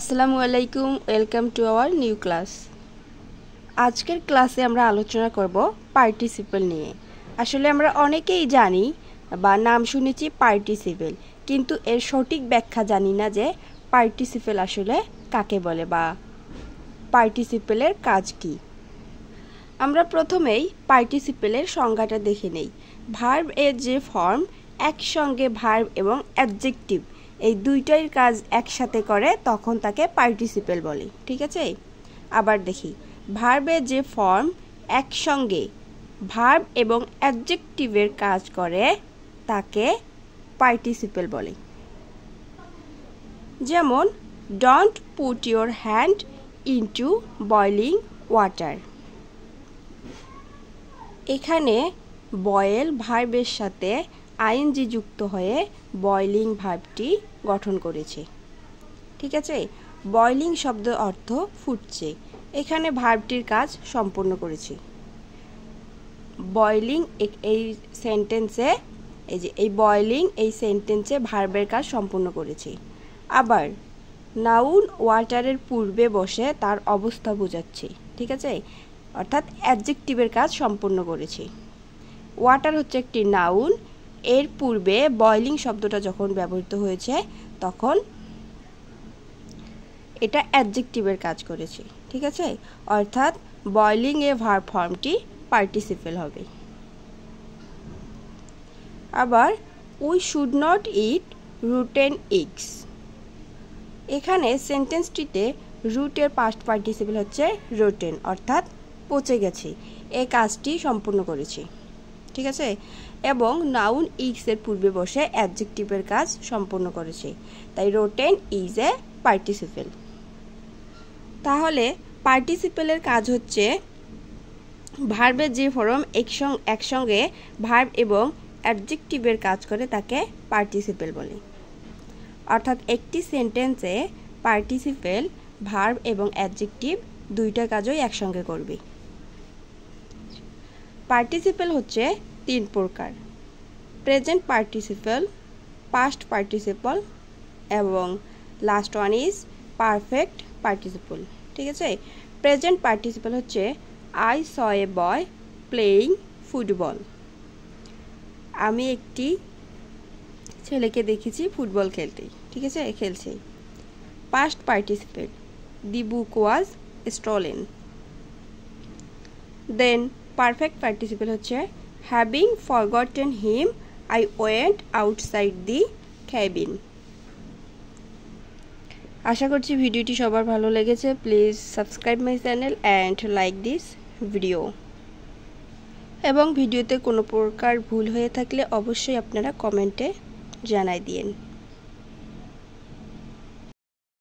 আসসালামু আলাইকুম welcome to our new class আজকের ক্লাসে আমরা আলোচনা করব পার্টিসিপেল নিয়ে আসলে আমরা অনেকেই জানি বা নাম শুনেছি পার্টিসিপেল কিন্তু এর সঠিক ব্যাখ্যা জানি না যে পার্টিসিপেল আসলে কাকে বলে বা পার্টিসিপেলের কাজ কি আমরা প্রথমেই পার্টিসিপেলের সংজ্ঞাটা দেখে নেই ভার্ব এর যে ফর্ম একসঙ্গে ভার্ব এবং অ্যাডজেক্টিভ এই দুইটাই কাজ একসাথে করে তখন তাকে পার্টিসিপেল বলে ঠিক আছে আবার দেখি ভার্বের যে ফর্ম একসঙ্গে ভার্ব এবং অ্যাডজেক্টিভের কাজ করে তাকে পার্টিসিপেল বলে যেমন don't put your hand into boiling water এখানে বয়েল ভার্বের সাথে আইএনজি যুক্ত হয়ে বয়লিং ভাবটি গঠন করেছে ঠিক আছে বয়লিং শব্দ অর্থ ফুটছে এখানে ভাবটির কাজ সম্পূর্ণ করেছি বয়লিং এই সেন্টেন্সে এই যে এই বয়লিং এই সেন্টেন্সে ভার্বের কাজ সম্পূর্ণ করেছি আবার নাউন ওয়াটারের পূর্বে বসে তার অবস্থা বোঝাচ্ছি ঠিক আছে অর্থাৎ অ্যাডজেক্টিভের কাজ সম্পূর্ণ করেছি ওয়াটার হচ্ছে একটি নাউন এর পূর্বে বয়লিং শব্দটা যখন ব্যবহৃত হয়েছে তখন এটা অ্যাডজেক্টিভের কাজ করেছি ঠিক আছে অর্থাৎ বয়লিং এ ভার ফর্মটি পার্টিসিপেল হবে আবার we should not eat rotten eggs এখানে সেন্টেন্সটিতে রুটের পাস্ট পার্টিসিপেল হচ্ছে রুটেন অর্থাৎ পচে গেছে এই কাজটি সম্পূর্ণ করেছি ঠিক আছে এবং নাউন ইক্সের পূর্বে বসে অ্যাডজেক্টিভের কাজ সম্পন্ন করেছে তাই রোটেন ইজ এ পার্টিসিপেল তাহলে পার্টিসিপেলের কাজ হচ্ছে ভার্বের যে ফর্ম একসঙ্গে ভার্ব এবং অ্যাডজেক্টিভের কাজ করে তাকে পার্টিসিপেল বলে অর্থাৎ একটি সেন্টেন্সে পার্টিসিপেল ভার্ব এবং অ্যাডজেক্টিভ দুইটা কাজই একসঙ্গে করবে পার্টিসিপেল হচ্ছে তিন প্রকার প্রেজেন্ট পার্টিসিপাল পাস্ট পার্টিসিপল এবং last one is perfect participle ঠিক আছে প্রেজেন্ট পার্টিসিপল হচ্ছে I saw a boy playing football আমি একটি ছেলেকে দেখেছি ফুটবল খেলতে ঠিক আছে খেলছে past participle the book was stolen then perfect participle হচ্ছে Having forgotten him, I went outside the cabin. আশা করছি ভিডিওটি সবার ভালো লেগেছে please subscribe my channel and like this video এবং ভিডিওতে কোনো প্রকার ভুল হয়ে থাকলে অবশ্যই আপনারা কমেন্টে জানাই দিন